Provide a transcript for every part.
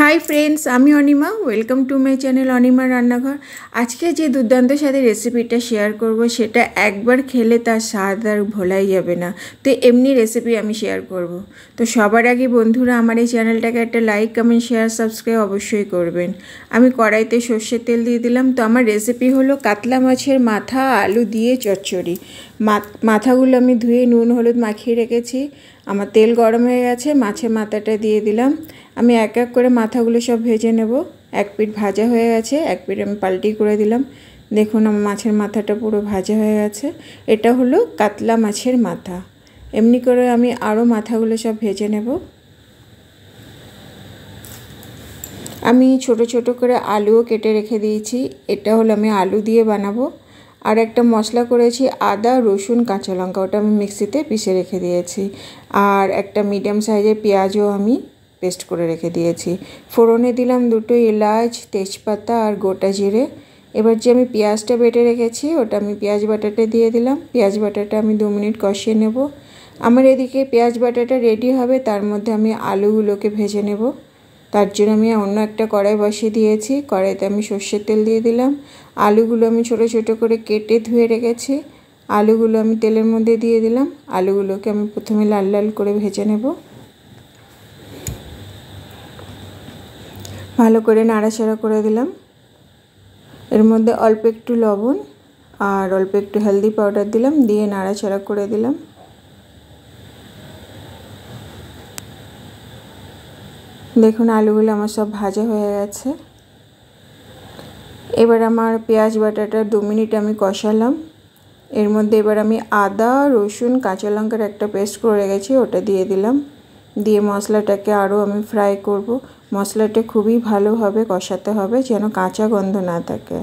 High friends আমি Anima welcome to my channel Anima রান্নাঘর আজকে যে দুর্দান্ত সাথে রেসিপিটা শেয়ার করব সেটা একবার খেলে তার স্বাদ আর ভোলাই যাবে না তো এমনি রেসিপি আমি শেয়ার করব তো সবার আগে বন্ধুরা আমার এই চ্যানেলটাকে একটা লাইক কমেন্ট শেয়ার সাবস্ক্রাইব অবশ্যই করবেন আমি কড়াইতে সর্ষের তেল দিয়ে দিলাম তো আমার রেসিপি হলো কাতলা মাছের মাথা আলু দিয়ে চচ্চড়ি মাথাগুলো আমি ধুয়ে নুন হলুদ মাখিয়ে রেখেছি আমার তেল গরম হয়ে গেছে মাছের মাথাটা দিয়ে দিলাম আমি এক এক করে মাথাগুলো সব ভেজে নেব এক পিঠ ভাজা হয়ে গেছে এক পিঠ আমি পাল্টি করে দিলাম দেখুন আমার মাছের মাথাটা পুরো ভাজা হয়ে গেছে এটা হলো কাতলা মাছের মাথা এমনি করে আমি আরও মাথাগুলো সব ভেজে নেব আমি ছোট ছোট করে আলুও কেটে রেখে দিয়েছি এটা হলো আমি আলু দিয়ে বানাবো আর একটা মশলা করেছি আদা রসুন কাঁচা লঙ্কা ওটা আমি মিক্সিতে পিষে রেখে দিয়েছি আর একটা মিডিয়াম সাইজের পেঁয়াজও আমি পেস্ট করে রেখে দিয়েছি ফোড়নে দিলাম দুটো এলাচ তেজপাতা আর গোটা জিরে এবার যে আমি পেঁয়াজটা বেটে রেখেছি ওটা আমি পেঁয়াজ বাটাটা দিয়ে দিলাম পেঁয়াজ বাটাটা আমি দু মিনিট কষিয়ে নেব আমার এদিকে পেঁয়াজ বাটাটা রেডি হবে তার মধ্যে আমি আলুগুলোকে ভেজে নেব তার জন্য আমি অন্য একটা কড়াই বসিয়ে দিয়েছি কড়াইতে আমি সর্ষের তেল দিয়ে দিলাম আলুগুলো আমি ছোট ছোট করে কেটে ধুয়ে রেখেছি আলুগুলো আমি তেলের মধ্যে দিয়ে দিলাম আলুগুলোকে আমি প্রথমে লাল লাল করে ভেজে নেবো ভালো করে নাড়াচাড়া করে দিলাম এর মধ্যে অল্প একটু লবণ আর অল্প একটু হেলদি পাউডার দিলাম দিয়ে নাড়াচাড়া করে দিলাম দেখুন আলুগুলো আমার সব ভাজা হয়ে গেছে এবার আমার পেঁয়াজ বাটাটা দু মিনিট আমি কষালাম এর মধ্যে এবার আমি আদা রসুন কাঁচা লঙ্কার একটা পেস্ট করে গেছি ওটা দিয়ে দিলাম দিয়ে মশলাটাকে আরও আমি ফ্রাই করব মশলাটা খুবই ভালোভাবে কষাতে হবে যেন কাঁচা গন্ধ না থাকে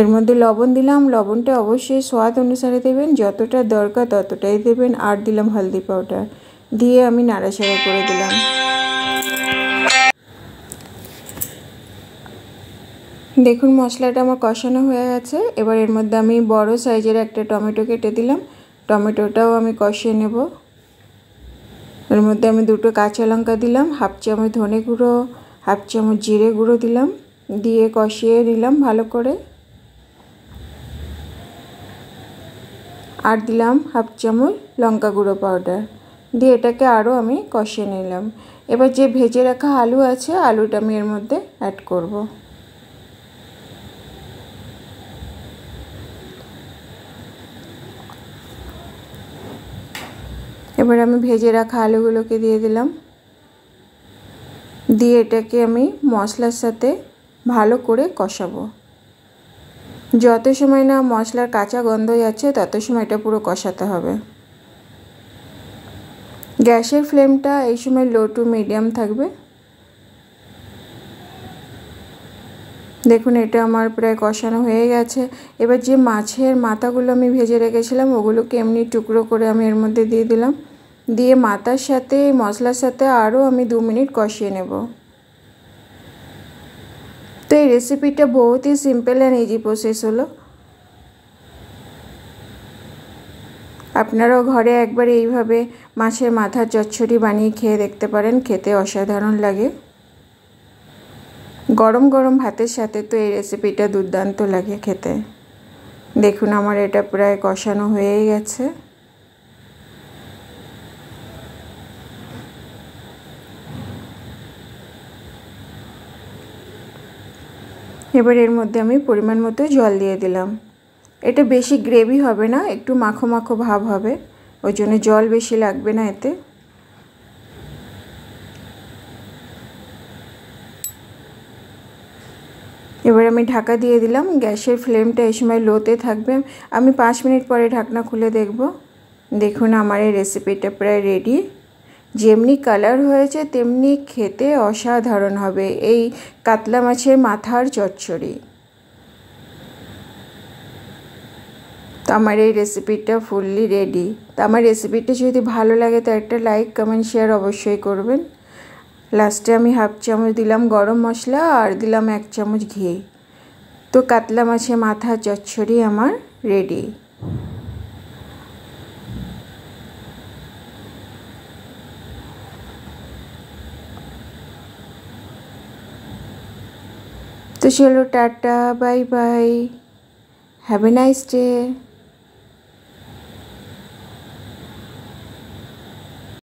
এর মধ্যে লবণ দিলাম লবণটা অবশ্যই স্বাদ অনুসারে দেবেন যতটা দরকার ততটাই দেবেন আর দিলাম হলদি পাউডার দিয়ে আমি নাড়াচাড়া করে দিলাম দেখুন মশলাটা আমার কষানো হয়ে গেছে এবার এর মধ্যে আমি বড় সাইজের একটা টমেটো কেটে দিলাম টমেটোটাও আমি কষিয়ে নেবো এর মধ্যে আমি দুটো কাঁচা লঙ্কা দিলাম হাফ চামচ ধনে গুঁড়ো হাফ চামচ জিরে গুঁড়ো দিলাম দিয়ে কষিয়ে নিলাম ভালো করে আর দিলাম হাফ চামচ লঙ্কা গুঁড়ো পাউডার দিয়ে এটাকে আরও আমি কষিয়ে নিলাম এবার যে ভেজে রাখা আলু আছে আলুটা আমি এর মধ্যে অ্যাড করব। এবার আমি ভেজে রাখা আলুগুলোকে দিয়ে দিলাম দিয়ে এটাকে আমি মশলার সাথে ভালো করে কষাবো যত সময় না মশলার কাঁচা গন্ধ যাচ্ছে তত সময় এটা পুরো কষাতে হবে গ্যাসের ফ্লেমটা এই সময় লো টু মিডিয়াম থাকবে দেখুন এটা আমার প্রায় কষানো হয়ে গেছে এবার যে মাছের মাথাগুলো আমি ভেজে রেখেছিলাম ওগুলোকে এমনি টুকরো করে আমি এর মধ্যে দিয়ে দিলাম দিয়ে মাথার সাথে মশলার সাথে আরও আমি দু মিনিট কষিয়ে নেব তো এই রেসিপিটা বহুতই সিম্পল অ্যান্ড ইজি প্রসেস হলো আপনারাও ঘরে একবার এইভাবে মাছের মাথার চচ্ছড়ি বানিয়ে খেয়ে দেখতে পারেন খেতে অসাধারণ লাগে গরম গরম ভাতের সাথে তো এই রেসিপিটা দুর্দান্ত লাগে খেতে দেখুন আমার এটা প্রায় কষানো হয়েই গেছে এবার এর মধ্যে আমি পরিমাণ মতো জল দিয়ে দিলাম এটা বেশি গ্রেভি হবে না একটু মাখো মাখো ভাব হবে ওই জন্য জল বেশি লাগবে না এতে এবার আমি ঢাকা দিয়ে দিলাম গ্যাসের ফ্লেমটা এই সময় লোতে থাকবে আমি পাঁচ মিনিট পরে ঢাকনা খুলে দেখব দেখুন আমার এই রেসিপিটা প্রায় রেডি যেমনি কালার হয়েছে তেমনি খেতে অসাধারণ হবে এই কাতলা মাছের মাথার চচ্চড়ি তো আমার এই রেসিপিটা ফুললি রেডি তো আমার রেসিপিটা যদি ভালো লাগে তো একটা লাইক কমেন্ট শেয়ার অবশ্যই করবেন লাস্টে আমি হাফ চামচ দিলাম গরম মশলা আর দিলাম এক চামচ ঘি তো কাতলা মাছে মাথা চচ্ছড়ি আমার রেডি তো চলো টাটা bye bye have a nice day